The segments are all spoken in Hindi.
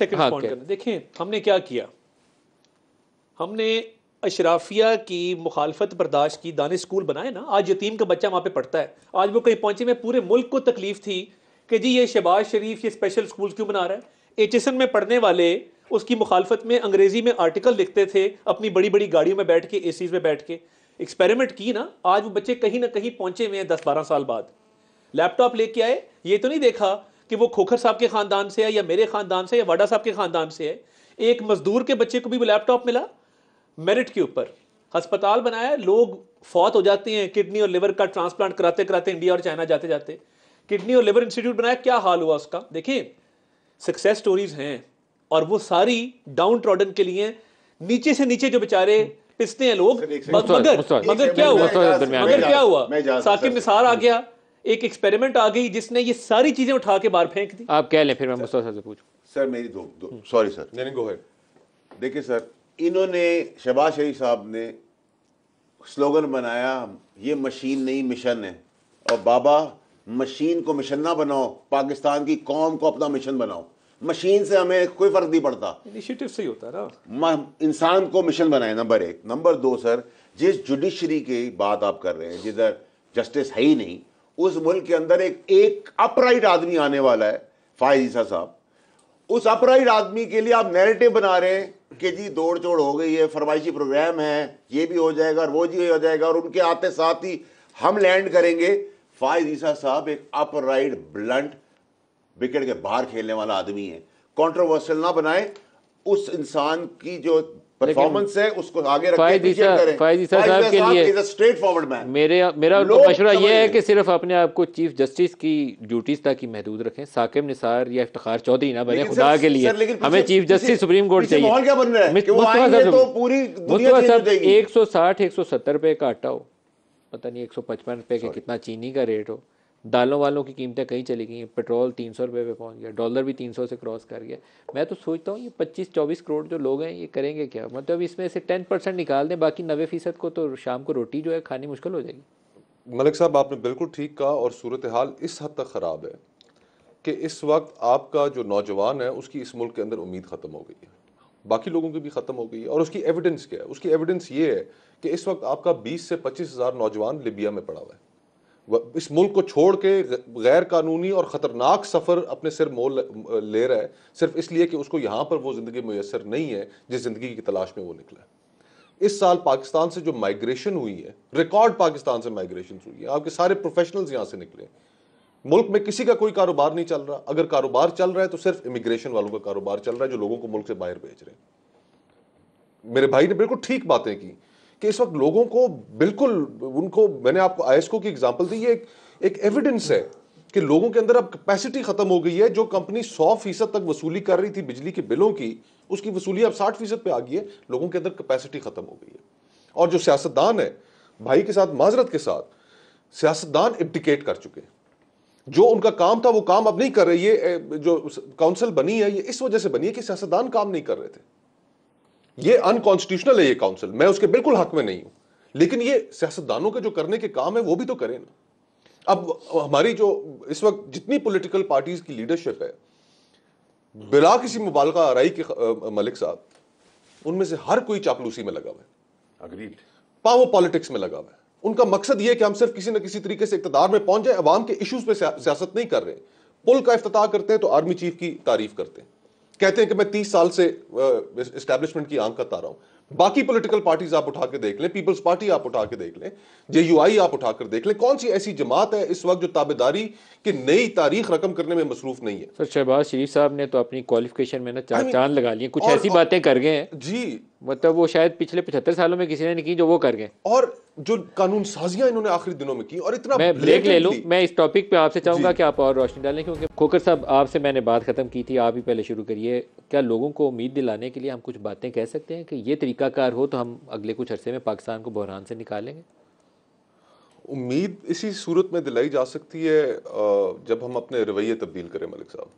सेकंड हाँ, पॉइंट करना देखें हमने क्या किया हमने अशराफिया की मुखालफत बर्दाश्त की दाने स्कूल बनाए ना आज यतीम का बच्चा वहाँ पे पढ़ता है आज वो कहीं पहुंचे में पूरे मुल्क को तकलीफ थी कि जी ये शहबाज शरीफ ये स्पेशल स्कूल क्यों बना रहा है एच में पढ़ने वाले उसकी मुखालफत में अंग्रेज़ी में आर्टिकल लिखते थे अपनी बड़ी बड़ी गाड़ियों में बैठ के ए में बैठ के एक्सपेरिमेंट की ना आज वो बच्चे कहीं ना कहीं पहुंचे हुए हैं दस बारह साल बाद लैपटॉप लेके आए ये तो नहीं देखा कि वो खोखर साहब के खानदान से है या मेरे खानदान से या वाडा साहब के खानदान से है एक मजदूर के बच्चे को भी लैपटॉप मिला मेरिट के ऊपर अस्पताल बनाया लोग फौत हो जाते हैं किडनी और लिवर का ट्रांसप्लांट कराते कराते इंडिया और चाइना जाते जाते किडनी और लिवर इंस्टीट्यूट बनाया क्या हाल हुआ उसका देखिए सक्सेस स्टोरीज हैं और वो सारी डाउन ट्रॉडन के लिए नीचे से नीचे जो बेचारे पिसते हैं लोग मगर मगर क्या हुआ मगर क्या हुआ साकिब निसार आ गया एक एक्सपेरिमेंट आ गई जिसने ये सारी चीजें उठा के बाहर फेंक दी आप कह लें फिर मैं मुस्तफा से पूछूं सर मेरी दो, दो सॉरी सर नहीं गो देखिए सर इन्होंने शहबाज शरीफ साहब ने स्लोगन बनाया ये मशीन नहीं मिशन है और बाबा मशीन को मिशन ना बनाओ पाकिस्तान की कौम को अपना मिशन बनाओ मशीन से हमें कोई फर्क नहीं पड़ता इनिशिएटिव से ही होता ना इंसान को मिशन बनाए नंबर एक नंबर दो सर जिस जुडिशरी की बात आप कर रहे हैं जिधर जस्टिस है ही नहीं उस मुल्क के अंदर एक एक अपराइट आदमी आने वाला है फायद ईसा साहब उस अपराइट आदमी के लिए आप नैरेटिव बना रहे हैं कि जी दौड़ चोड़ हो गई है फरमाइशी प्रोग्राम है ये भी हो जाएगा और वो जी हो जाएगा और उनके आते साथ ही हम लैंड करेंगे फायद ईसा साहब एक अपराइट ब्लंट विकेट के बाहर खेलने वाला आदमी है कॉन्ट्रोवर्सल ना बनाए उस इंसान की जो परफॉर्मेंस है उसको आगे साहब के लिए स्ट्रेट फॉरवर्ड मैन मेरे मेरा मशुरा यह है कि सिर्फ अपने आप को चीफ जस्टिस की ड्यूटीज तक ही महदूद रखें साकिब निसार या इफ्तार चौधरी ना बने खुदा के लिए हमें चीफ जस्टिस सुप्रीम कोर्ट चाहिए तो एक सौ साठ एक सौ सत्तर रुपए का आटा हो पता नहीं एक सौ पचपन रुपए का कितना चीनी का रेट हो दालों वालों की कीमतें कहीं चली गई हैं पेट्रोल तीन सौ रुपये पे पहुँच गया डॉलर भी तीन सौ से क्रॉस कर गया मैं तो सोचता हूँ ये पच्चीस चौबीस करोड़ जो लोग हैं ये करेंगे क्या मतलब इसमें से टेन परसेंट निकाल दें बाकी नबे फ़ीसद को तो शाम को रोटी जो है खानी मुश्किल हो जाएगी मलिक साहब आपने बिल्कुल ठीक कहा और सूरत हाल इस हद तक ख़राब है कि इस वक्त आपका जो नौजवान है उसकी इस मुल्क के अंदर उम्मीद ख़त्म हो गई है बाकी लोगों की भी ख़त्म हो गई है और उसकी एविडेंस क्या है उसकी एविडेंस ये है कि इस वक्त आपका बीस से पच्चीस हज़ार नौजवान लिबिया में पड़ा हुआ है इस मुल्क को छोड़ के गैर कानूनी और ख़तरनाक सफ़र अपने सिर मोल ले रहा है सिर्फ इसलिए कि उसको यहाँ पर वो ज़िंदगी मैसर नहीं है जिस ज़िंदगी की तलाश में वो निकला इस साल पाकिस्तान से जो माइग्रेशन हुई है रिकॉर्ड पाकिस्तान से माइग्रेशन हुई है आपके सारे प्रोफेशनल्स यहाँ से निकले मुल्क में किसी का कोई कारोबार नहीं चल रहा अगर कारोबार चल रहा है तो सिर्फ इमिग्रेशन वालों का कारोबार चल रहा है जो लोगों को मुल्क से बाहर भेज रहे हैं मेरे भाई ने बिल्कुल ठीक बातें की कि इस वक्त लोगों को बिल्कुल उनको मैंने आपको आयस्को की एग्जाम्पल दी ये एक, एविडेंस है कि लोगों के अंदर अब कैपेसिटी खत्म हो गई है जो कंपनी सौ फीसद तक वसूली कर रही थी बिजली के बिलों की उसकी वसूली अब साठ फीसद पर आ गई है लोगों के अंदर कैपेसिटी खत्म हो गई है और जो सियासतदान है भाई के साथ माजरत के साथ सियासतदान इब्टिकेट कर चुके हैं जो उनका काम था वो काम अब नहीं कर रहे ये जो काउंसिल बनी है ये इस वजह से बनी है कि सियासतदान काम नहीं कर रहे थे ये अनकॉन्स्टिट्यूशनल है ये काउंसिल मैं उसके बिल्कुल हक में नहीं हूं लेकिन ये सियासतदानों के जो करने के काम है वो भी तो करें ना अब हमारी जो इस वक्त जितनी पॉलिटिकल पार्टीज की लीडरशिप है बिला किसी मुबालका आरई के मलिक साहब उनमें से हर कोई चापलूसी में लगा हुआ है अग्रीड वो पॉलिटिक्स में लगा हुआ है उनका मकसद यह कि हम सिर्फ किसी न किसी तरीके से इकतदार में पहुंच जाए अवाम के इश्यूज पे सियासत नहीं कर रहे पुल का अफ्ताह करते हैं तो आर्मी चीफ की तारीफ करते हैं कहते हैं कि मैं तीस साल से इस्टेब्लिशमेंट की आंख का रहा हूं बाकी पॉलिटिकल पार्टीज आप उठा के देख लें पीपल्स पार्टी आप उठा के देख लें जेयूआई आप उठाकर देख लें कौन सी ऐसी जमात है इस वक्त जो ताबेदारी की नई तारीख रकम करने में मसरूफ नहीं है सर शहबाज शरीफ साहब ने तो अपनी क्वालिफिकेशन में ना चार चांद लगा लिए कुछ और, ऐसी और, बातें कर गए जी मतलब वो शायद पिछले पचहत्तर सालों में किसी ने नहीं की जो वो कर गए और जो कानून साजियां इन्होंने आखिरी दिनों में की और इतना मैं ब्रेक ले लूं मैं इस टॉपिक पे आपसे चाहूंगा कि आप और रोशनी डालें क्योंकि खोकर साहब आपसे मैंने बात खत्म की थी आप ही पहले शुरू करिए क्या लोगों को उम्मीद दिलाने के लिए हम कुछ बातें कह सकते हैं कि ये तरीकाकार हो तो हम अगले कुछ अरसे में पाकिस्तान को बहरान से निकालेंगे उम्मीद इसी सूरत में दिलाई जा सकती है जब हम अपने रवैये तब्दील करें मलिक साहब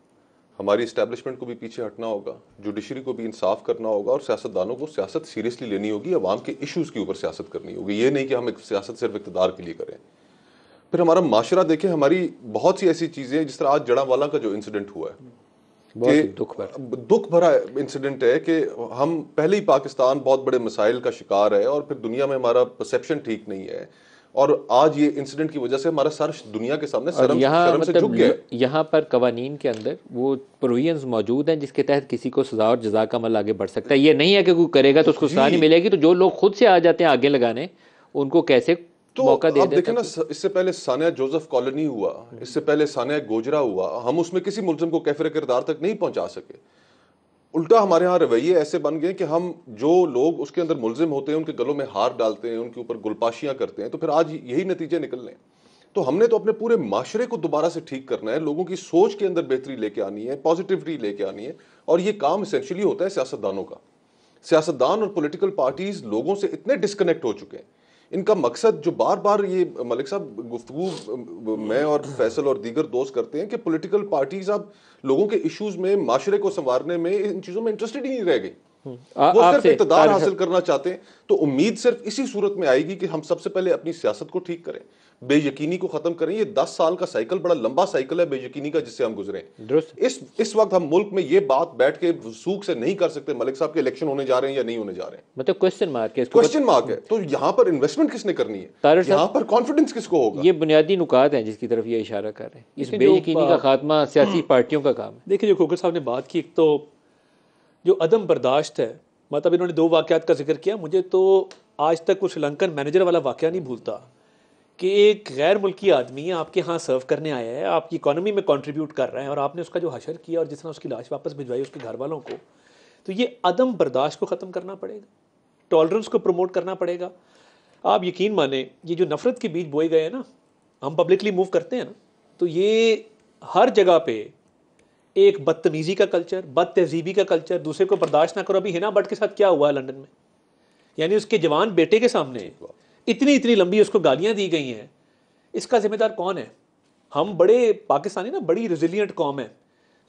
हमारी इस्टेबलिशमेंट को भी पीछे हटना होगा जुडिशरी को भी इंसाफ करना होगा और सियासतदानों को सियासत सीरियसली लेनी होगी आवाम के इशूज के ऊपर सियासत करनी होगी ये नहीं कि हम एक सियासत सिर्फ इकतदार के लिए करें फिर हमारा माशरा देखें हमारी बहुत सी ऐसी चीज़ें जिस तरह आज जड़ा वाला का जो इंसिडेंट हुआ है बहुत दुख भरा दुख भरा इंसिडेंट है कि हम पहले ही पाकिस्तान बहुत बड़े मसाइल का शिकार है और फिर दुनिया में हमारा परसेप्शन ठीक नहीं है और आज ये इंसिडेंट की वजह से हमारा सर दुनिया के सामने शर्म, यहाँ शर्म मतलब से झुक गया यहाँ पर कवानीन के अंदर वो प्रोविजन मौजूद हैं जिसके तहत किसी को सजा और जजा का अमल आगे बढ़ सकता है ये नहीं है कि कोई करेगा तो उसको सजा नहीं मिलेगी तो जो लोग खुद से आ जाते हैं आगे लगाने उनको कैसे तो मौका दे देखे ना इससे पहले सानिया जोसेफ कॉलोनी हुआ हम्म। इससे पहले सानिया गोजरा हुआ हम उसमें किसी मुलजम को कैफर किरदार तक नहीं पहुंचा सके उल्टा हमारे यहाँ रवैये ऐसे बन गए कि हम जो लोग उसके अंदर मुलजिम होते हैं उनके गलों में हार डालते हैं उनके ऊपर गुलपाशियाँ करते हैं तो फिर आज यही नतीजे निकल लें तो हमने तो अपने पूरे माशरे को दोबारा से ठीक करना है लोगों की सोच के अंदर बेहतरी लेके आनी है पॉजिटिविटी लेके आनी है और ये काम इसेंशली होता है सियासतदानों का सियासतदान और पोलिटिकल पार्टीज लोगों से इतने डिस्कनेक्ट हो चुके हैं इनका मकसद जो बार बार ये मलिक साहब गुफ्तु मैं और फैसल और दीगर दोस्त करते हैं कि पोलिटिकल पार्टीज अब लोगों के इशूज़ में माशरे को संवारने में इन चीज़ों में इंटरेस्टेड ही नहीं रह गई हम्म। वो सिर्फ इकतदार हासिल करना चाहते हैं तो उम्मीद सिर्फ इसी सूरत में आएगी कि हम सबसे पहले अपनी सियासत को ठीक करें बेयकीनी को खत्म करें ये दस साल का साइकिल बड़ा लंबा साइकिल है बेयकीनी का जिससे हम गुजरे इस इस वक्त हम मुल्क में ये बात बैठ के सूख से नहीं कर सकते मलिक साहब के इलेक्शन होने जा रहे हैं या नहीं होने जा रहे हैं मतलब क्वेश्चन मार्क है क्वेश्चन मार्क है तो यहाँ पर इन्वेस्टमेंट किसने करनी है यहाँ पर कॉन्फिडेंस किसको होगा ये बुनियादी नुकात है जिसकी तरफ ये इशारा कर रहे हैं इस बेयकीनी का खात्मा सियासी पार्टियों का काम है देखिए जो खोखर साहब ने बात की एक तो जो अदम बर्दाश्त है मतलब इन्होंने दो वाक्यात का जिक्र किया मुझे तो आज तक वो श्रीलंकन मैनेजर वाला वाक्य नहीं भूलता कि एक गैर मुल्की आदमी आपके यहाँ सर्व करने आया है आपकी इकोनॉमी में कंट्रीब्यूट कर रहा है और आपने उसका जो हशर किया और जिसने उसकी लाश वापस भिजवाई उसके घर वालों को तो ये अदम बर्दाश्त को ख़त्म करना पड़ेगा टॉलरेंस को प्रमोट करना पड़ेगा आप यकीन माने ये जो नफ़रत के बीच बोए गए हैं ना हम पब्लिकली मूव करते हैं ना तो ये हर जगह पे एक बदतमीज़ी का कल्चर बद तहजीबी का कल्चर दूसरे को बर्दाश्त ना करो अभी हिना बट के साथ क्या हुआ है लंदन में यानी उसके जवान बेटे के सामने इतनी इतनी लंबी उसको गालियाँ दी गई हैं इसका जिम्मेदार कौन है हम बड़े पाकिस्तानी ना बड़ी रिजिलियंट कौम है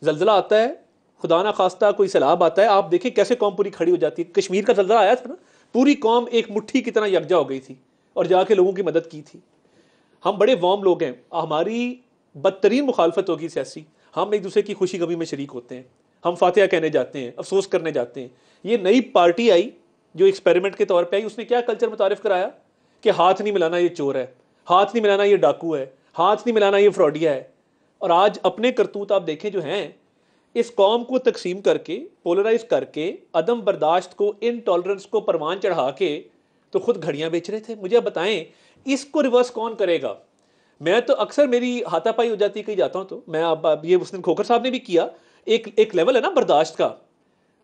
जलजिला आता है खुदा ना खास्ता कोई सैलाब आता है आप देखें कैसे कौम पूरी खड़ी हो जाती है कश्मीर का जलजिला आया था ना पूरी कौम एक मुट्ठी की तरह यकजा हो गई थी और जाके लोगों की मदद की थी हम बड़े वॉम लोग हैं हमारी बदतरीन मुखालफत होगी सियासी हम एक दूसरे की खुशी गमी में शरीक होते हैं हम फातह कहने जाते हैं अफसोस करने जाते हैं ये नई पार्टी आई जो एक्सपेरिमेंट के तौर पर आई उसने क्या कल्चर मुतारफ़ कराया कि हाथ नहीं मिलाना ये चोर है हाथ नहीं मिलाना ये डाकू है हाथ नहीं मिलाना ये फ्रॉडिया है और आज अपने करतूत आप देखें जो हैं इस कौम को तकसीम करके पोलराइज करके अदम बर्दाश्त को इन टॉलरेंस को परवान चढ़ा के तो खुद घड़ियाँ बेच रहे थे मुझे बताएं इसको रिवर्स कौन करेगा मैं तो अक्सर मेरी हाथापाई हो जाती कहीं जाता हूँ तो मैं अब अब ये उस दिन खोखर साहब ने भी किया एक एक लेवल है ना बर्दाश्त का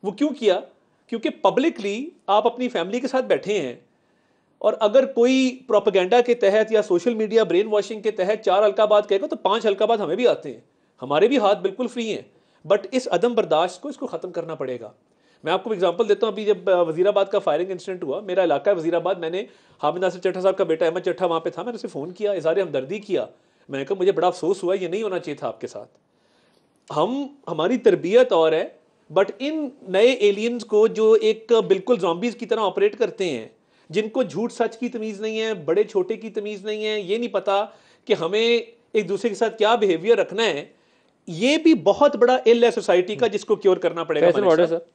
वो क्यों किया क्योंकि पब्लिकली आप अपनी फैमिली के साथ बैठे हैं और अगर कोई प्रोपेगेंडा के तहत या सोशल मीडिया ब्रेन वॉशिंग के तहत चार अलकाबाद कहेगा तो, तो पांच अलकाबाद हमें भी आते हैं हमारे भी हाथ बिल्कुल फ्री हैं बट इस अदम बर्दाश्त को इसको ख़त्म करना पड़ेगा मैं आपको एग्जांपल देता हूँ अभी जब वजीराबाद का फायरिंग इंसिडेंट हुआ मेरा इलाका है वजीराबाद मैंने हामिद नासिर चट्ठा साहब का बेटा अहमद चट्ठा वहाँ पे था मैंने उसे फ़ोन किया इजहार हमदर्दी किया मैंने कहा मुझे बड़ा अफसोस हुआ ये नहीं होना चाहिए था आपके साथ हम हमारी तरबियत और है बट इन नए एलियंस को जो एक बिल्कुल जॉम्बीज़ की तरह ऑपरेट करते हैं जिनको झूठ सच की तमीज़ नहीं है बड़े छोटे की तमीज़ नहीं है ये नहीं पता कि हमें एक दूसरे के साथ क्या बिहेवियर रखना है ये भी बहुत बड़ा इल है सोसाइटी का जिसको क्योर करना पड़ेगा सर